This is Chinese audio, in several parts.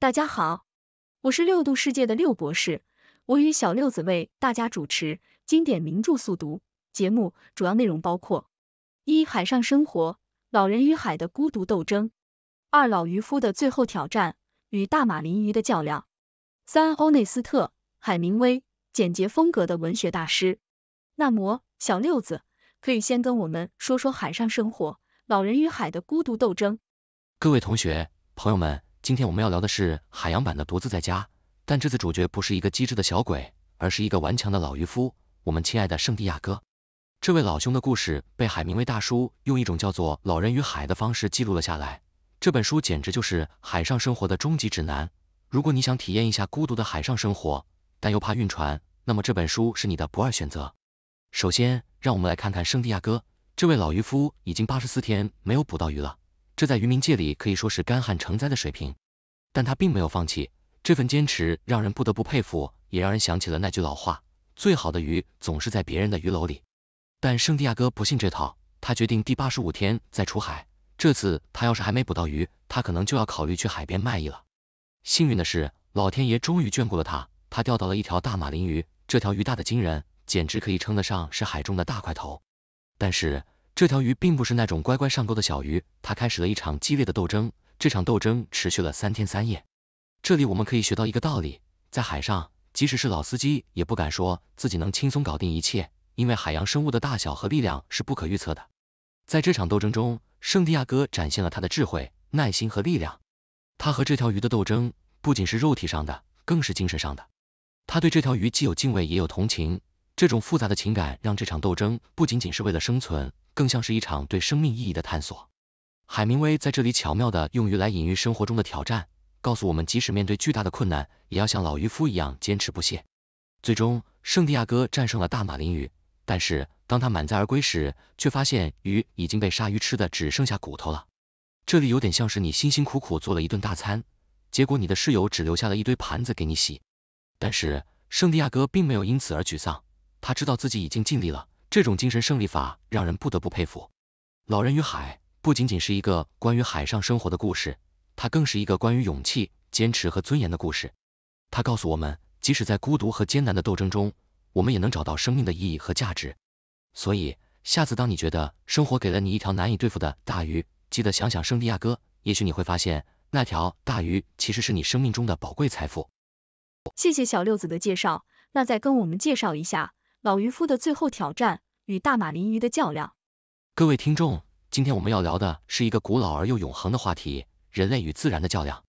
大家好，我是六度世界的六博士，我与小六子为大家主持经典名著速读节目，主要内容包括：一、海上生活，老人与海的孤独斗争；二、老渔夫的最后挑战与大马林鱼的较量；三、欧内斯特·海明威简洁风格的文学大师。那么，小六子可以先跟我们说说海上生活，老人与海的孤独斗争。各位同学、朋友们。今天我们要聊的是海洋版的独自在家，但这次主角不是一个机智的小鬼，而是一个顽强的老渔夫，我们亲爱的圣地亚哥。这位老兄的故事被海明威大叔用一种叫做《老人与海》的方式记录了下来。这本书简直就是海上生活的终极指南。如果你想体验一下孤独的海上生活，但又怕晕船，那么这本书是你的不二选择。首先，让我们来看看圣地亚哥，这位老渔夫已经八十四天没有捕到鱼了。这在渔民界里可以说是干旱成灾的水平，但他并没有放弃，这份坚持让人不得不佩服，也让人想起了那句老话，最好的鱼总是在别人的鱼篓里。但圣地亚哥不信这套，他决定第八十五天再出海，这次他要是还没捕到鱼，他可能就要考虑去海边卖艺了。幸运的是，老天爷终于眷顾了他，他钓到了一条大马林鱼，这条鱼大的惊人，简直可以称得上是海中的大块头。但是这条鱼并不是那种乖乖上钩的小鱼，它开始了一场激烈的斗争，这场斗争持续了三天三夜。这里我们可以学到一个道理，在海上，即使是老司机也不敢说自己能轻松搞定一切，因为海洋生物的大小和力量是不可预测的。在这场斗争中，圣地亚哥展现了他的智慧、耐心和力量。他和这条鱼的斗争不仅是肉体上的，更是精神上的。他对这条鱼既有敬畏，也有同情。这种复杂的情感让这场斗争不仅仅是为了生存，更像是一场对生命意义的探索。海明威在这里巧妙的用鱼来隐喻生活中的挑战，告诉我们即使面对巨大的困难，也要像老渔夫一样坚持不懈。最终，圣地亚哥战胜了大马林鱼，但是当他满载而归时，却发现鱼已经被鲨鱼吃的只剩下骨头了。这里有点像是你辛辛苦苦做了一顿大餐，结果你的室友只留下了一堆盘子给你洗。但是圣地亚哥并没有因此而沮丧。他知道自己已经尽力了，这种精神胜利法让人不得不佩服。老人与海不仅仅是一个关于海上生活的故事，它更是一个关于勇气、坚持和尊严的故事。它告诉我们，即使在孤独和艰难的斗争中，我们也能找到生命的意义和价值。所以，下次当你觉得生活给了你一条难以对付的大鱼，记得想想圣地亚哥，也许你会发现那条大鱼其实是你生命中的宝贵财富。谢谢小六子的介绍，那再跟我们介绍一下。老渔夫的最后挑战与大马林鱼的较量。各位听众，今天我们要聊的是一个古老而又永恒的话题——人类与自然的较量。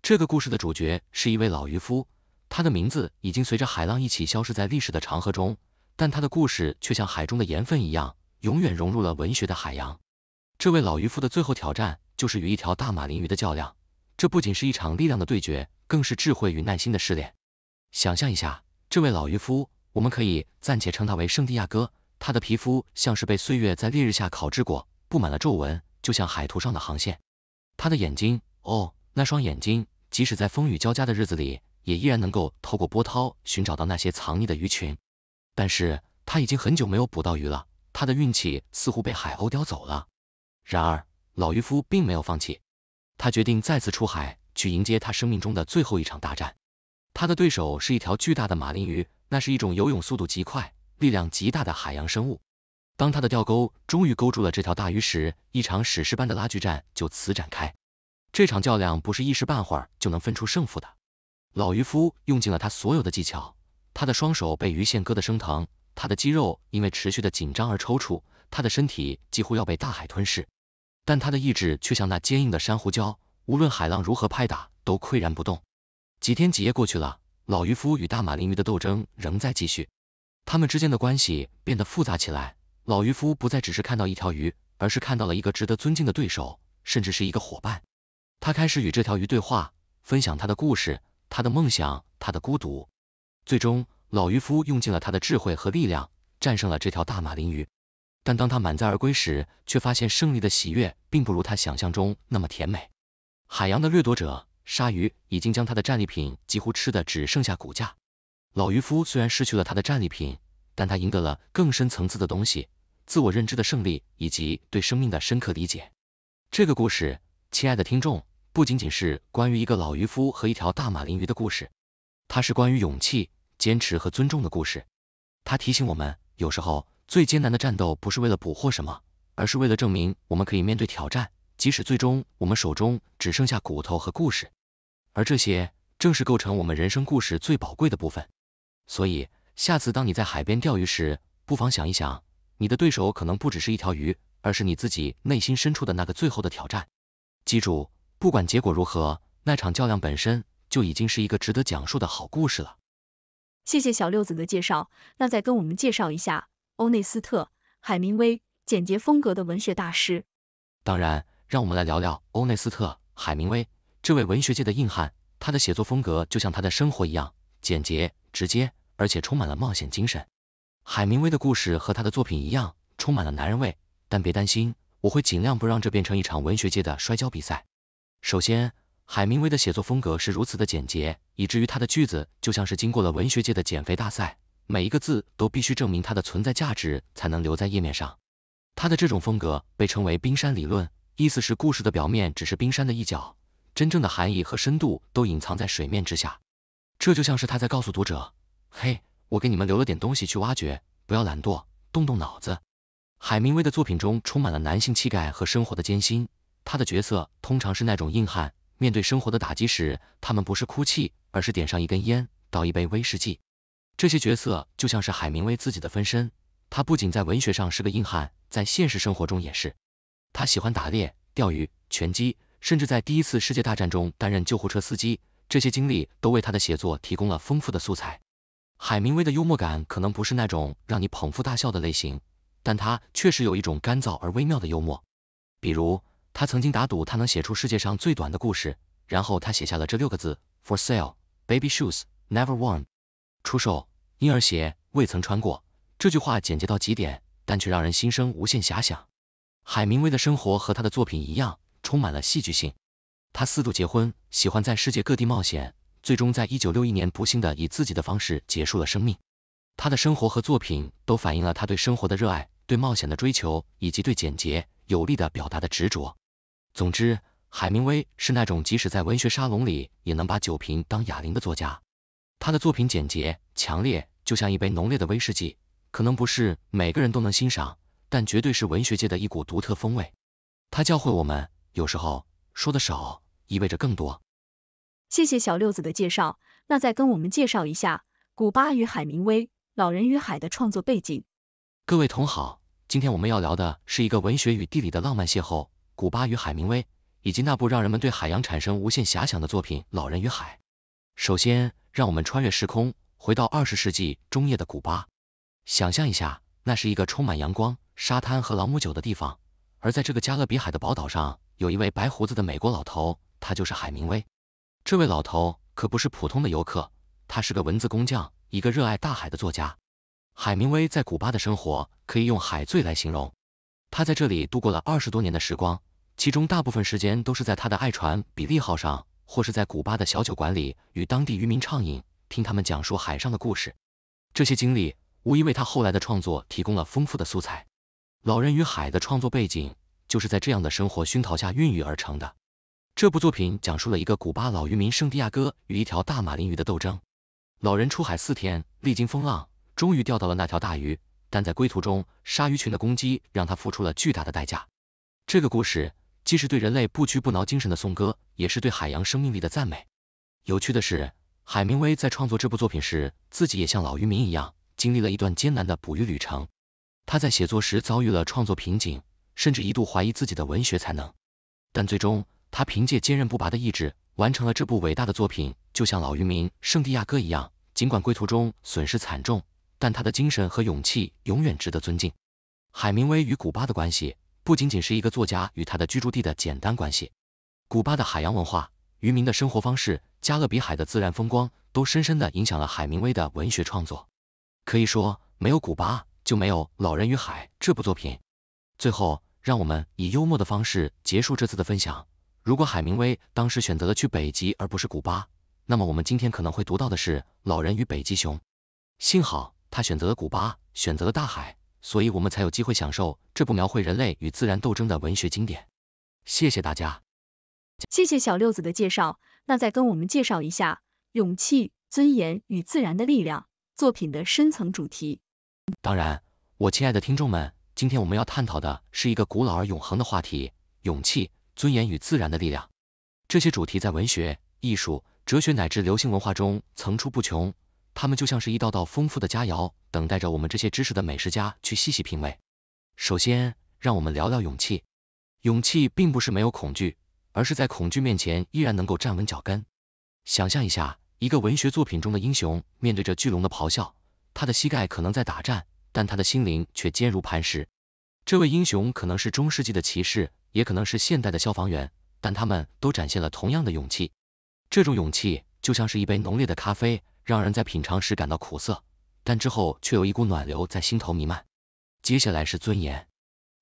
这个故事的主角是一位老渔夫，他的名字已经随着海浪一起消失在历史的长河中，但他的故事却像海中的盐分一样，永远融入了文学的海洋。这位老渔夫的最后挑战就是与一条大马林鱼的较量，这不仅是一场力量的对决，更是智慧与耐心的试炼。想象一下，这位老渔夫。我们可以暂且称他为圣地亚哥，他的皮肤像是被岁月在烈日下烤制过，布满了皱纹，就像海图上的航线。他的眼睛，哦，那双眼睛，即使在风雨交加的日子里，也依然能够透过波涛寻找到那些藏匿的鱼群。但是他已经很久没有捕到鱼了，他的运气似乎被海鸥叼走了。然而老渔夫并没有放弃，他决定再次出海去迎接他生命中的最后一场大战。他的对手是一条巨大的马林鱼。那是一种游泳速度极快、力量极大的海洋生物。当它的钓钩终于勾住了这条大鱼时，一场史诗般的拉锯战就此展开。这场较量不是一时半会儿就能分出胜负的。老渔夫用尽了他所有的技巧，他的双手被鱼线割得生疼，他的肌肉因为持续的紧张而抽搐，他的身体几乎要被大海吞噬。但他的意志却像那坚硬的珊瑚礁，无论海浪如何拍打，都岿然不动。几天几夜过去了。老渔夫与大马林鱼的斗争仍在继续，他们之间的关系变得复杂起来。老渔夫不再只是看到一条鱼，而是看到了一个值得尊敬的对手，甚至是一个伙伴。他开始与这条鱼对话，分享他的故事、他的梦想、他的孤独。最终，老渔夫用尽了他的智慧和力量，战胜了这条大马林鱼。但当他满载而归时，却发现胜利的喜悦并不如他想象中那么甜美。海洋的掠夺者。鲨鱼已经将它的战利品几乎吃的只剩下骨架。老渔夫虽然失去了他的战利品，但他赢得了更深层次的东西——自我认知的胜利以及对生命的深刻理解。这个故事，亲爱的听众，不仅仅是关于一个老渔夫和一条大马林鱼的故事，它是关于勇气、坚持和尊重的故事。它提醒我们，有时候最艰难的战斗不是为了捕获什么，而是为了证明我们可以面对挑战，即使最终我们手中只剩下骨头和故事。而这些正是构成我们人生故事最宝贵的部分。所以，下次当你在海边钓鱼时，不妨想一想，你的对手可能不只是一条鱼，而是你自己内心深处的那个最后的挑战。记住，不管结果如何，那场较量本身就已经是一个值得讲述的好故事了。谢谢小六子的介绍，那再跟我们介绍一下欧内斯特·海明威，简洁风格的文学大师。当然，让我们来聊聊欧内斯特·海明威。这位文学界的硬汉，他的写作风格就像他的生活一样简洁直接，而且充满了冒险精神。海明威的故事和他的作品一样，充满了男人味。但别担心，我会尽量不让这变成一场文学界的摔跤比赛。首先，海明威的写作风格是如此的简洁，以至于他的句子就像是经过了文学界的减肥大赛，每一个字都必须证明它的存在价值才能留在页面上。他的这种风格被称为冰山理论，意思是故事的表面只是冰山的一角。真正的含义和深度都隐藏在水面之下，这就像是他在告诉读者，嘿，我给你们留了点东西去挖掘，不要懒惰，动动脑子。海明威的作品中充满了男性气概和生活的艰辛，他的角色通常是那种硬汉，面对生活的打击时，他们不是哭泣，而是点上一根烟，倒一杯威士忌。这些角色就像是海明威自己的分身，他不仅在文学上是个硬汉，在现实生活中也是，他喜欢打猎、钓鱼、拳击。甚至在第一次世界大战中担任救护车司机，这些经历都为他的写作提供了丰富的素材。海明威的幽默感可能不是那种让你捧腹大笑的类型，但他确实有一种干燥而微妙的幽默。比如，他曾经打赌他能写出世界上最短的故事，然后他写下了这六个字：For sale, baby shoes, never worn。出售婴儿鞋，未曾穿过。这句话简洁到极点，但却让人心生无限遐想。海明威的生活和他的作品一样。充满了戏剧性，他四度结婚，喜欢在世界各地冒险，最终在一九六一年不幸的以自己的方式结束了生命。他的生活和作品都反映了他对生活的热爱，对冒险的追求，以及对简洁有力的表达的执着。总之，海明威是那种即使在文学沙龙里也能把酒瓶当哑铃的作家。他的作品简洁、强烈，就像一杯浓烈的威士忌，可能不是每个人都能欣赏，但绝对是文学界的一股独特风味。他教会我们。有时候说的少意味着更多。谢谢小六子的介绍，那再跟我们介绍一下古巴与海明威《老人与海》的创作背景。各位同好，今天我们要聊的是一个文学与地理的浪漫邂逅，古巴与海明威，以及那部让人们对海洋产生无限遐想的作品《老人与海》。首先，让我们穿越时空，回到二十世纪中叶的古巴。想象一下，那是一个充满阳光、沙滩和朗姆酒的地方，而在这个加勒比海的宝岛上。有一位白胡子的美国老头，他就是海明威。这位老头可不是普通的游客，他是个文字工匠，一个热爱大海的作家。海明威在古巴的生活可以用“海醉”来形容，他在这里度过了二十多年的时光，其中大部分时间都是在他的爱船“比利号”上，或是在古巴的小酒馆里与当地渔民畅饮，听他们讲述海上的故事。这些经历无疑为他后来的创作提供了丰富的素材。《老人与海》的创作背景。就是在这样的生活熏陶下孕育而成的。这部作品讲述了一个古巴老渔民圣地亚哥与一条大马林鱼的斗争。老人出海四天，历经风浪，终于钓到了那条大鱼，但在归途中，鲨鱼群的攻击让他付出了巨大的代价。这个故事既是对人类不屈不挠精神的颂歌，也是对海洋生命力的赞美。有趣的是，海明威在创作这部作品时，自己也像老渔民一样，经历了一段艰难的捕鱼旅程。他在写作时遭遇了创作瓶颈。甚至一度怀疑自己的文学才能，但最终他凭借坚韧不拔的意志完成了这部伟大的作品。就像老渔民圣地亚哥一样，尽管归途中损失惨重，但他的精神和勇气永远值得尊敬。海明威与古巴的关系不仅仅是一个作家与他的居住地的简单关系。古巴的海洋文化、渔民的生活方式、加勒比海的自然风光，都深深的影响了海明威的文学创作。可以说，没有古巴，就没有《老人与海》这部作品。最后。让我们以幽默的方式结束这次的分享。如果海明威当时选择了去北极而不是古巴，那么我们今天可能会读到的是《老人与北极熊》。幸好他选择了古巴，选择了大海，所以我们才有机会享受这部描绘人类与自然斗争的文学经典。谢谢大家，谢谢小六子的介绍。那再跟我们介绍一下《勇气、尊严与自然的力量》作品的深层主题。当然，我亲爱的听众们。今天我们要探讨的是一个古老而永恒的话题：勇气、尊严与自然的力量。这些主题在文学、艺术、哲学乃至流行文化中层出不穷，它们就像是一道道丰富的佳肴，等待着我们这些知识的美食家去细细品味。首先，让我们聊聊勇气。勇气并不是没有恐惧，而是在恐惧面前依然能够站稳脚跟。想象一下，一个文学作品中的英雄面对着巨龙的咆哮，他的膝盖可能在打颤。但他的心灵却坚如磐石。这位英雄可能是中世纪的骑士，也可能是现代的消防员，但他们都展现了同样的勇气。这种勇气就像是一杯浓烈的咖啡，让人在品尝时感到苦涩，但之后却有一股暖流在心头弥漫。接下来是尊严。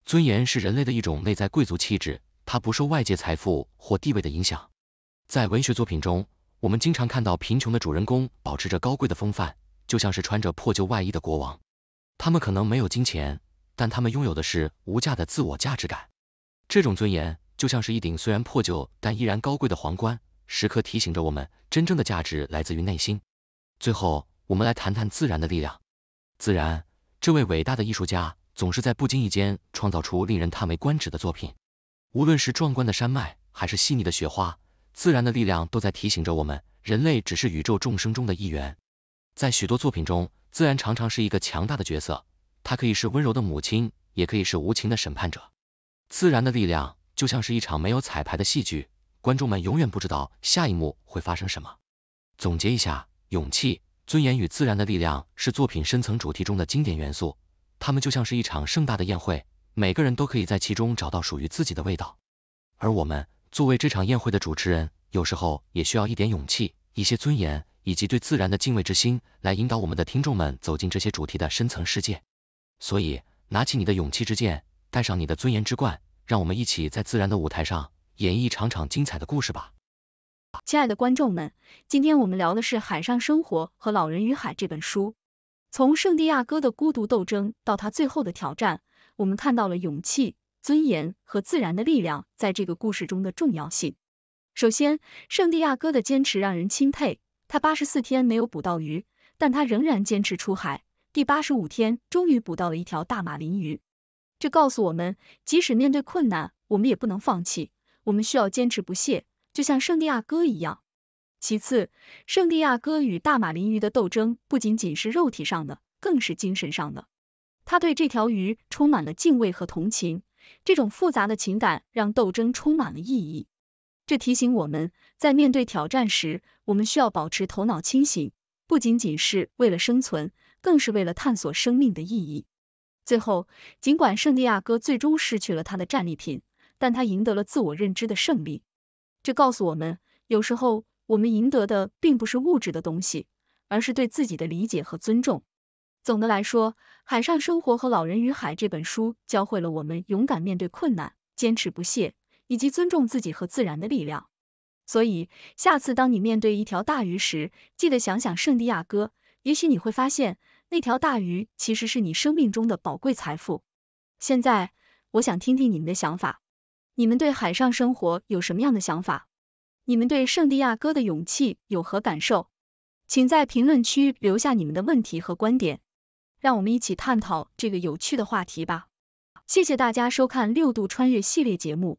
尊严是人类的一种内在贵族气质，它不受外界财富或地位的影响。在文学作品中，我们经常看到贫穷的主人公保持着高贵的风范，就像是穿着破旧外衣的国王。他们可能没有金钱，但他们拥有的是无价的自我价值感。这种尊严就像是一顶虽然破旧但依然高贵的皇冠，时刻提醒着我们，真正的价值来自于内心。最后，我们来谈谈自然的力量。自然这位伟大的艺术家，总是在不经意间创造出令人叹为观止的作品。无论是壮观的山脉，还是细腻的雪花，自然的力量都在提醒着我们，人类只是宇宙众生中的一员。在许多作品中，自然常常是一个强大的角色，它可以是温柔的母亲，也可以是无情的审判者。自然的力量就像是一场没有彩排的戏剧，观众们永远不知道下一幕会发生什么。总结一下，勇气、尊严与自然的力量是作品深层主题中的经典元素，它们就像是一场盛大的宴会，每个人都可以在其中找到属于自己的味道。而我们作为这场宴会的主持人，有时候也需要一点勇气，一些尊严。以及对自然的敬畏之心，来引导我们的听众们走进这些主题的深层世界。所以，拿起你的勇气之剑，带上你的尊严之冠，让我们一起在自然的舞台上演绎一场场精彩的故事吧。亲爱的观众们，今天我们聊的是海上生活和《老人与海》这本书。从圣地亚哥的孤独斗争到他最后的挑战，我们看到了勇气、尊严和自然的力量在这个故事中的重要性。首先，圣地亚哥的坚持让人钦佩。他八十四天没有捕到鱼，但他仍然坚持出海。第八十五天，终于捕到了一条大马林鱼。这告诉我们，即使面对困难，我们也不能放弃，我们需要坚持不懈，就像圣地亚哥一样。其次，圣地亚哥与大马林鱼的斗争不仅仅是肉体上的，更是精神上的。他对这条鱼充满了敬畏和同情，这种复杂的情感让斗争充满了意义。这提醒我们，在面对挑战时，我们需要保持头脑清醒，不仅仅是为了生存，更是为了探索生命的意义。最后，尽管圣地亚哥最终失去了他的战利品，但他赢得了自我认知的胜利。这告诉我们，有时候我们赢得的并不是物质的东西，而是对自己的理解和尊重。总的来说，《海上生活》和《老人与海》这本书教会了我们勇敢面对困难，坚持不懈。以及尊重自己和自然的力量。所以，下次当你面对一条大鱼时，记得想想圣地亚哥。也许你会发现，那条大鱼其实是你生命中的宝贵财富。现在，我想听听你们的想法，你们对海上生活有什么样的想法？你们对圣地亚哥的勇气有何感受？请在评论区留下你们的问题和观点，让我们一起探讨这个有趣的话题吧。谢谢大家收看六度穿越系列节目。